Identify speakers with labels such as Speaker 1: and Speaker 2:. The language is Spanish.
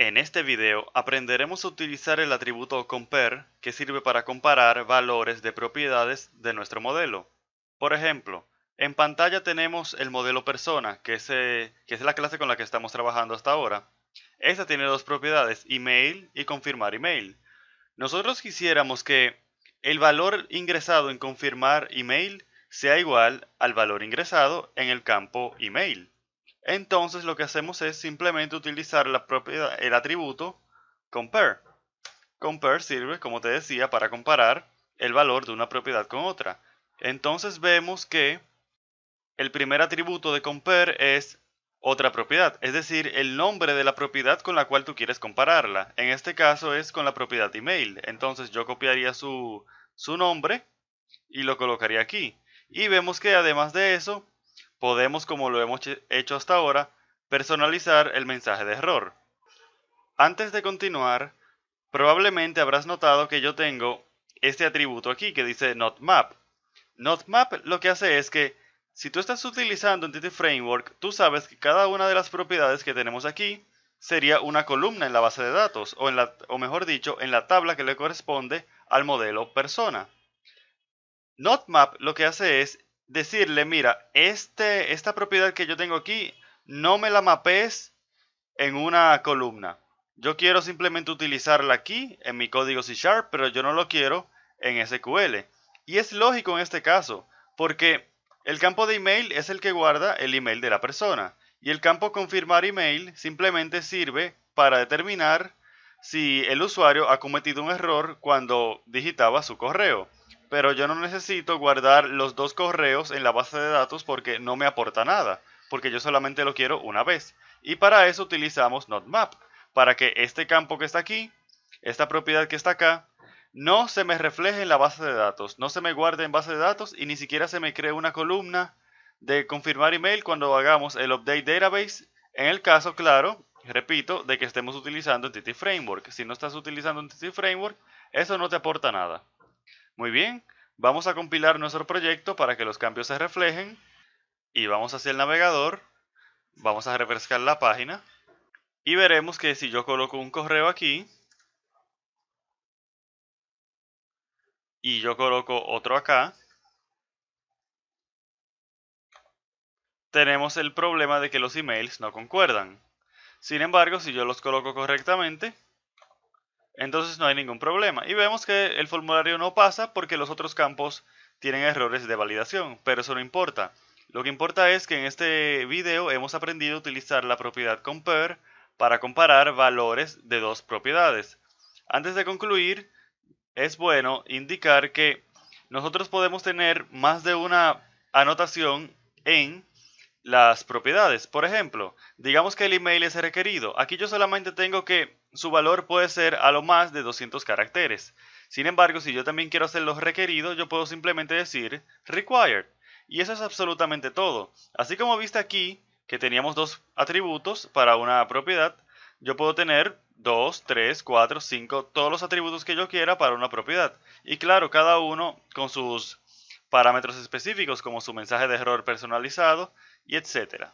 Speaker 1: En este video aprenderemos a utilizar el atributo compare que sirve para comparar valores de propiedades de nuestro modelo. Por ejemplo, en pantalla tenemos el modelo persona, eh, que es, la clase con la que estamos trabajando hasta ahora. Esta tiene dos propiedades, email y confirmar email. Nosotros quisiéramos que el valor ingresado en confirmar email sea igual al valor ingresado en el campo email. Entonces lo que hacemos es simplemente utilizar la propiedad, el atributo compare. Compare sirve, como te decía, para comparar el valor de una propiedad con otra. Entonces vemos que el primer atributo de compare es otra propiedad, es decir, el nombre de la propiedad con la cual tú quieres compararla. En este caso es con la propiedad email. Entonces yo copiaría su, su nombre y lo colocaría aquí. Y vemos que además de eso, podemos, como lo hemos hecho hasta ahora, personalizar el mensaje de error. Antes de continuar, probablemente habrás notado que yo tengo este atributo aquí que dice NotMap. NotMap lo que hace es que si tú estás utilizando Entity Framework, tú sabes que cada una de las propiedades que tenemos aquí sería una columna en la base de datos, o, en la, o mejor dicho, en la tabla que le corresponde al modelo persona. NotMap lo que hace es decirle, mira, este, esta propiedad que yo tengo aquí, no me la mapees en una columna. Yo quiero simplemente utilizarla aquí en mi código C Sharp, pero yo no lo quiero en SQL. Y es lógico en este caso, porque el campo de email es el que guarda el email de la persona. Y el campo confirmar email simplemente sirve para determinar si el usuario ha cometido un error cuando digitaba su correo pero yo no necesito guardar los dos correos en la base de datos porque no me aporta nada, porque yo solamente lo quiero una vez. Y para eso utilizamos NotMap, para que este campo que está aquí, esta propiedad que está acá, no se me refleje en la base de datos, no se me guarde en base de datos y ni siquiera se me cree una columna de confirmar email cuando hagamos el update database, en el caso, claro, repito, de que estemos utilizando Entity Framework. Si no estás utilizando Entity Framework, eso no te aporta nada. Muy bien, vamos a compilar nuestro proyecto para que los cambios se reflejen y vamos hacia el navegador, vamos a refrescar la página y veremos que si yo coloco un correo aquí y yo coloco otro acá, tenemos el problema de que los emails no concuerdan. Sin embargo, si yo los coloco correctamente, entonces no hay ningún problema. Y vemos que el formulario no pasa porque los otros campos tienen errores de validación, pero eso no importa. Lo que importa es que en este video hemos aprendido a utilizar la propiedad compare para comparar valores de dos propiedades. Antes de concluir, es bueno indicar que nosotros podemos tener más de una anotación en las propiedades. Por ejemplo, digamos que el email es requerido. Aquí yo solamente tengo que su valor puede ser a lo más de 200 caracteres. Sin embargo, si yo también quiero hacer los requeridos, yo puedo simplemente decir required. Y eso es absolutamente todo. Así como viste aquí, que teníamos dos atributos para una propiedad, yo puedo tener 2, 3, 4, 5, todos los atributos que yo quiera para una propiedad. Y claro, cada uno con sus parámetros específicos, como su mensaje de error personalizado, y etcétera.